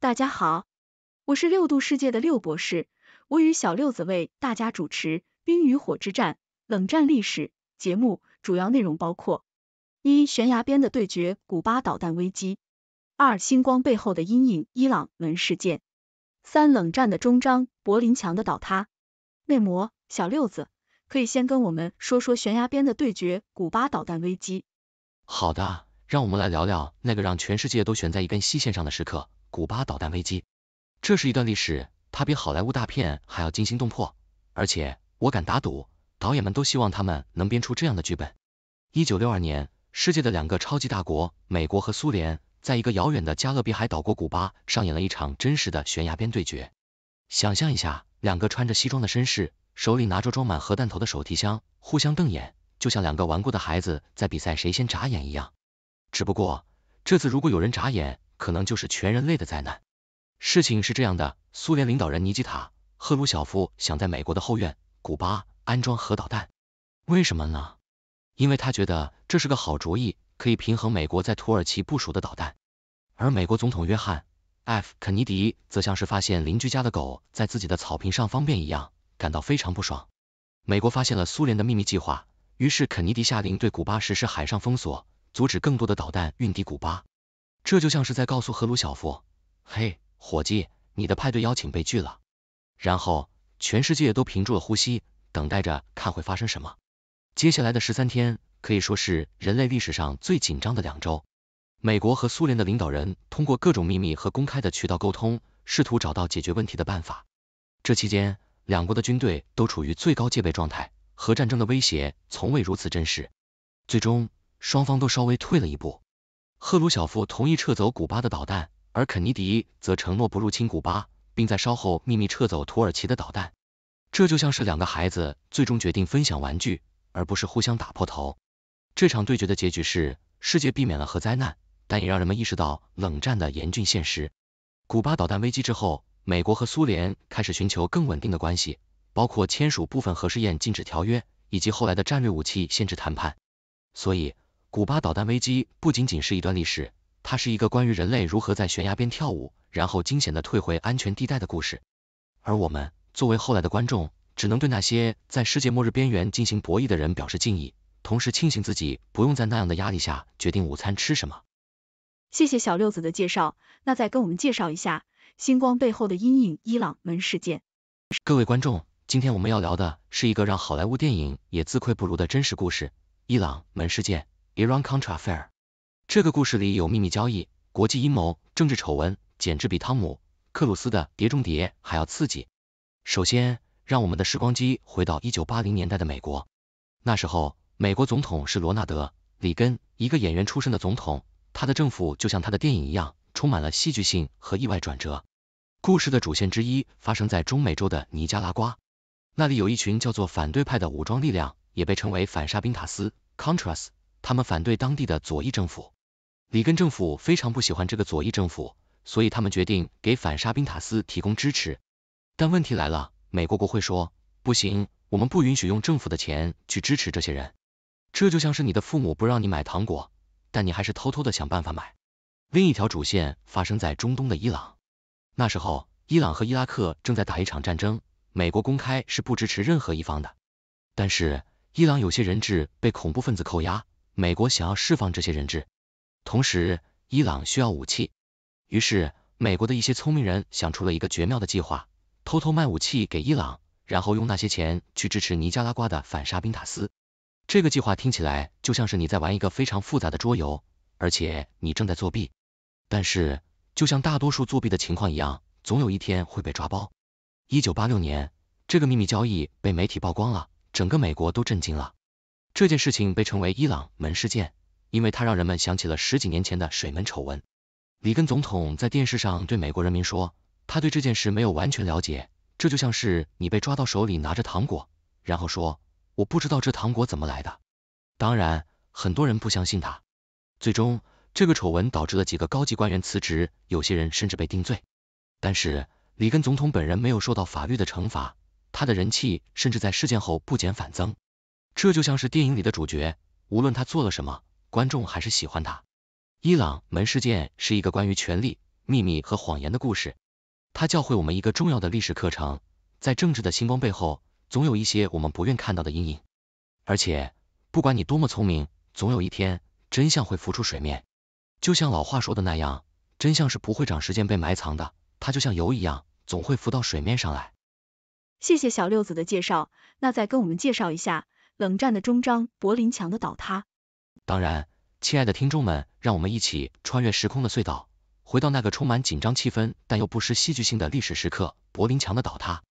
大家好，我是六度世界的六博士，我与小六子为大家主持《冰与火之战：冷战历史》节目，主要内容包括：一、悬崖边的对决——古巴导弹危机；二、星光背后的阴影——伊朗门事件；三、冷战的终章——柏林墙的倒塌。内模，小六子，可以先跟我们说说悬崖边的对决——古巴导弹危机。好的，让我们来聊聊那个让全世界都悬在一根细线上的时刻。古巴导弹危机，这是一段历史，它比好莱坞大片还要惊心动魄。而且我敢打赌，导演们都希望他们能编出这样的剧本。一九六二年，世界的两个超级大国，美国和苏联，在一个遥远的加勒比海岛国古巴，上演了一场真实的悬崖边对决。想象一下，两个穿着西装的绅士，手里拿着装满核弹头的手提箱，互相瞪眼，就像两个顽固的孩子在比赛谁先眨眼一样。只不过，这次如果有人眨眼，可能就是全人类的灾难。事情是这样的，苏联领导人尼基塔赫鲁晓夫想在美国的后院——古巴——安装核导弹。为什么呢？因为他觉得这是个好主意，可以平衡美国在土耳其部署的导弹。而美国总统约翰 F 肯尼迪则像是发现邻居家的狗在自己的草坪上方便一样，感到非常不爽。美国发现了苏联的秘密计划，于是肯尼迪下令对古巴实施海上封锁，阻止更多的导弹运抵古巴。这就像是在告诉赫鲁晓夫，嘿，伙计，你的派对邀请被拒了。然后，全世界都屏住了呼吸，等待着看会发生什么。接下来的十三天可以说是人类历史上最紧张的两周。美国和苏联的领导人通过各种秘密和公开的渠道沟通，试图找到解决问题的办法。这期间，两国的军队都处于最高戒备状态，核战争的威胁从未如此真实。最终，双方都稍微退了一步。赫鲁晓夫同意撤走古巴的导弹，而肯尼迪则承诺不入侵古巴，并在稍后秘密撤走土耳其的导弹。这就像是两个孩子最终决定分享玩具，而不是互相打破头。这场对决的结局是世界避免了核灾难，但也让人们意识到冷战的严峻现实。古巴导弹危机之后，美国和苏联开始寻求更稳定的关系，包括签署部分核试验禁止条约，以及后来的战略武器限制谈判。所以。古巴导弹危机不仅仅是一段历史，它是一个关于人类如何在悬崖边跳舞，然后惊险的退回安全地带的故事。而我们作为后来的观众，只能对那些在世界末日边缘进行博弈的人表示敬意，同时庆幸自己不用在那样的压力下决定午餐吃什么。谢谢小六子的介绍，那再跟我们介绍一下《星光背后的阴影》——伊朗门事件。各位观众，今天我们要聊的是一个让好莱坞电影也自愧不如的真实故事——伊朗门事件。Iran Contra Affair，这个故事里有秘密交易、国际阴谋、政治丑闻，简直比汤姆·克鲁斯的《碟中谍》还要刺激。首先，让我们的时光机回到一九八零年代的美国，那时候美国总统是罗纳德·里根，一个演员出身的总统，他的政府就像他的电影一样，充满了戏剧性和意外转折。故事的主线之一发生在中美洲的尼加拉瓜，那里有一群叫做反对派的武装力量，也被称为反沙宾塔斯 （Contras）。他们反对当地的左翼政府，里根政府非常不喜欢这个左翼政府，所以他们决定给反沙宾塔斯提供支持。但问题来了，美国国会说不行，我们不允许用政府的钱去支持这些人。这就像是你的父母不让你买糖果，但你还是偷偷的想办法买。另一条主线发生在中东的伊朗，那时候伊朗和伊拉克正在打一场战争，美国公开是不支持任何一方的，但是伊朗有些人质被恐怖分子扣押。美国想要释放这些人质，同时伊朗需要武器，于是美国的一些聪明人想出了一个绝妙的计划，偷偷卖武器给伊朗，然后用那些钱去支持尼加拉瓜的反沙宾塔斯。这个计划听起来就像是你在玩一个非常复杂的桌游，而且你正在作弊。但是，就像大多数作弊的情况一样，总有一天会被抓包。一九八六年，这个秘密交易被媒体曝光了，整个美国都震惊了。这件事情被称为“伊朗门事件”，因为它让人们想起了十几年前的水门丑闻。里根总统在电视上对美国人民说，他对这件事没有完全了解，这就像是你被抓到手里拿着糖果，然后说我不知道这糖果怎么来的。当然，很多人不相信他。最终，这个丑闻导致了几个高级官员辞职，有些人甚至被定罪。但是，里根总统本人没有受到法律的惩罚，他的人气甚至在事件后不减反增。这就像是电影里的主角，无论他做了什么，观众还是喜欢他。伊朗门事件是一个关于权力、秘密和谎言的故事，它教会我们一个重要的历史课程：在政治的星光背后，总有一些我们不愿看到的阴影。而且，不管你多么聪明，总有一天真相会浮出水面。就像老话说的那样，真相是不会长时间被埋藏的，它就像油一样，总会浮到水面上来。谢谢小六子的介绍，那再跟我们介绍一下。冷战的终章，柏林墙的倒塌。当然，亲爱的听众们，让我们一起穿越时空的隧道，回到那个充满紧张气氛但又不失戏剧性的历史时刻——柏林墙的倒塌。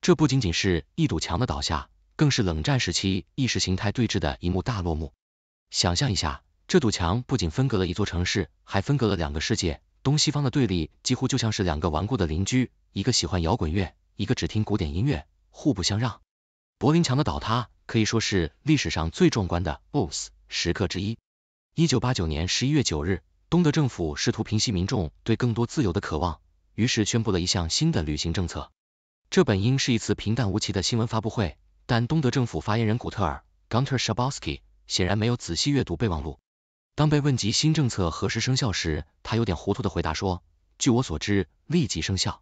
这不仅仅是一堵墙的倒下，更是冷战时期意识形态对峙的一幕大落幕。想象一下，这堵墙不仅分隔了一座城市，还分隔了两个世界，东西方的对立几乎就像是两个顽固的邻居，一个喜欢摇滚乐，一个只听古典音乐，互不相让。柏林墙的倒塌。可以说是历史上最壮观的 BOSS 时刻之一。一九八九年十一月九日，东德政府试图平息民众对更多自由的渴望，于是宣布了一项新的旅行政策。这本应是一次平淡无奇的新闻发布会，但东德政府发言人古特尔 （Gunter Schabowski） 显然没有仔细阅读备忘录。当被问及新政策何时生效时，他有点糊涂的回答说：“据我所知，立即生效。”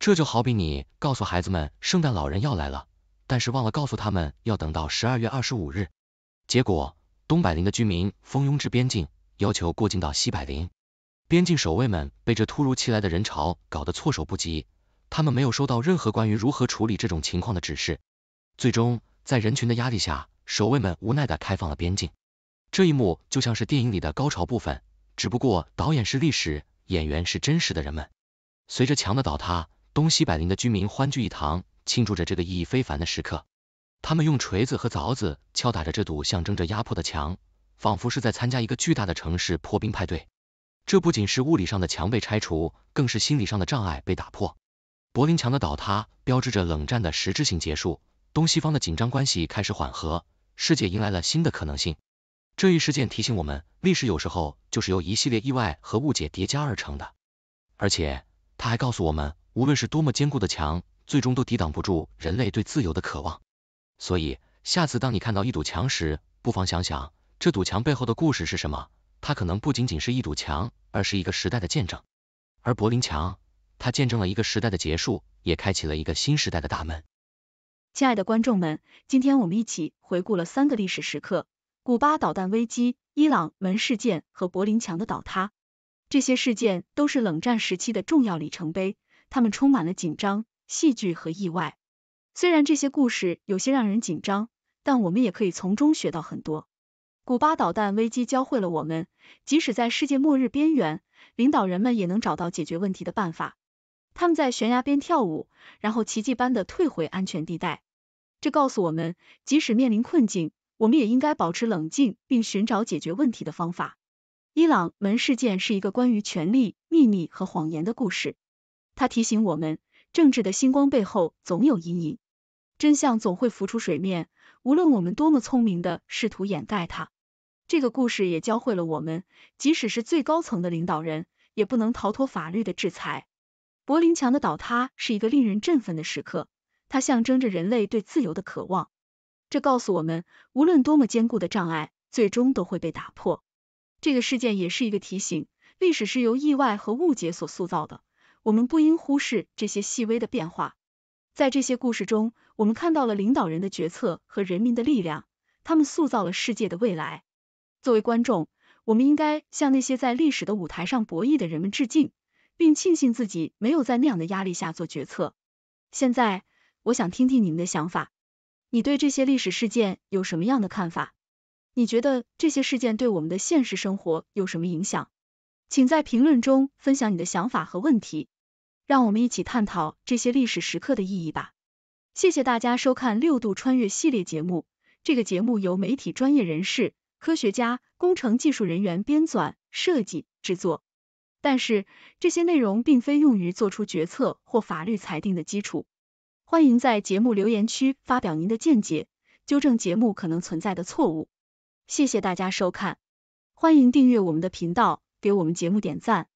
这就好比你告诉孩子们圣诞老人要来了。但是忘了告诉他们要等到十二月二十五日。结果，东柏林的居民蜂拥至边境，要求过境到西柏林。边境守卫们被这突如其来的人潮搞得措手不及，他们没有收到任何关于如何处理这种情况的指示。最终，在人群的压力下，守卫们无奈地开放了边境。这一幕就像是电影里的高潮部分，只不过导演是历史，演员是真实的人们。随着墙的倒塌，东西柏林的居民欢聚一堂。庆祝着这个意义非凡的时刻，他们用锤子和凿子敲打着这堵象征着压迫的墙，仿佛是在参加一个巨大的城市破冰派对。这不仅是物理上的墙被拆除，更是心理上的障碍被打破。柏林墙的倒塌标志着冷战的实质性结束，东西方的紧张关系开始缓和，世界迎来了新的可能性。这一事件提醒我们，历史有时候就是由一系列意外和误解叠加而成的。而且，他还告诉我们，无论是多么坚固的墙，最终都抵挡不住人类对自由的渴望。所以，下次当你看到一堵墙时，不妨想想这堵墙背后的故事是什么。它可能不仅仅是一堵墙，而是一个时代的见证。而柏林墙，它见证了一个时代的结束，也开启了一个新时代的大门。亲爱的观众们，今天我们一起回顾了三个历史时刻：古巴导弹危机、伊朗门事件和柏林墙的倒塌。这些事件都是冷战时期的重要里程碑，它们充满了紧张。戏剧和意外，虽然这些故事有些让人紧张，但我们也可以从中学到很多。古巴导弹危机教会了我们，即使在世界末日边缘，领导人们也能找到解决问题的办法。他们在悬崖边跳舞，然后奇迹般的退回安全地带。这告诉我们，即使面临困境，我们也应该保持冷静，并寻找解决问题的方法。伊朗门事件是一个关于权力、秘密和谎言的故事，它提醒我们。政治的星光背后总有阴影，真相总会浮出水面，无论我们多么聪明的试图掩盖它。这个故事也教会了我们，即使是最高层的领导人也不能逃脱法律的制裁。柏林墙的倒塌是一个令人振奋的时刻，它象征着人类对自由的渴望。这告诉我们，无论多么坚固的障碍，最终都会被打破。这个事件也是一个提醒，历史是由意外和误解所塑造的。我们不应忽视这些细微的变化。在这些故事中，我们看到了领导人的决策和人民的力量，他们塑造了世界的未来。作为观众，我们应该向那些在历史的舞台上博弈的人们致敬，并庆幸自己没有在那样的压力下做决策。现在，我想听听你们的想法。你对这些历史事件有什么样的看法？你觉得这些事件对我们的现实生活有什么影响？请在评论中分享你的想法和问题，让我们一起探讨这些历史时刻的意义吧。谢谢大家收看六度穿越系列节目。这个节目由媒体专业人士、科学家、工程技术人员编纂、设计、制作，但是这些内容并非用于做出决策或法律裁定的基础。欢迎在节目留言区发表您的见解，纠正节目可能存在的错误。谢谢大家收看，欢迎订阅我们的频道。给我们节目点赞。